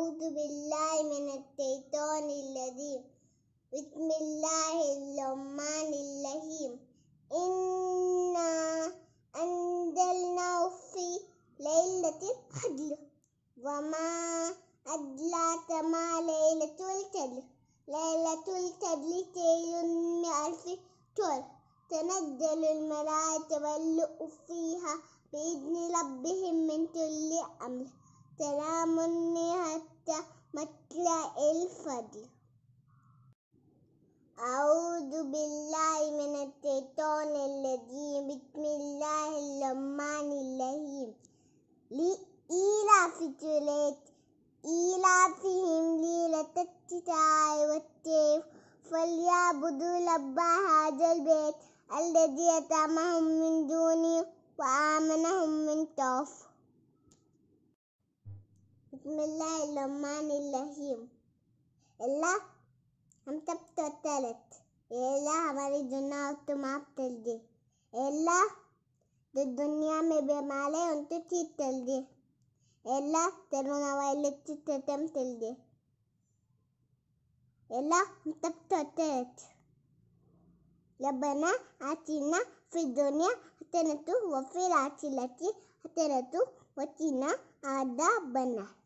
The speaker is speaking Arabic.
أعوذ بالله من الشيطان الرجيم بسم الله الرحمن الرحيم إنا أنزلناه في ليلة القدر وما أدلاك ما ليلة القدر ليلة القدر شيء من ألف شهر تنزل الملائكة واللؤ فيها بإذن ربهم من كل أمر سلام حتى مطلع الفجر أعوذ بالله من الشيطان الرجيم بسم الله الرحمن الرحيم لإيلاف توليت إيلافهم ليلة التتاع والتيف فليعبدوا لبا هذا البيت الذي أطعمهم من دوني وآمنهم من توفي بسم الله الرحمن الرحيم الله هم تبتو تلت الله بري دنيا وتما دي الله دو الدنيا مي بمالي وانتو تي دي الله ترون ويلي تي تتم تلدي الله هم تبتو تلت لبنا عتينا في الدنيا حتنتو وفي العتيلتي حتنتو وتينا عدا بنا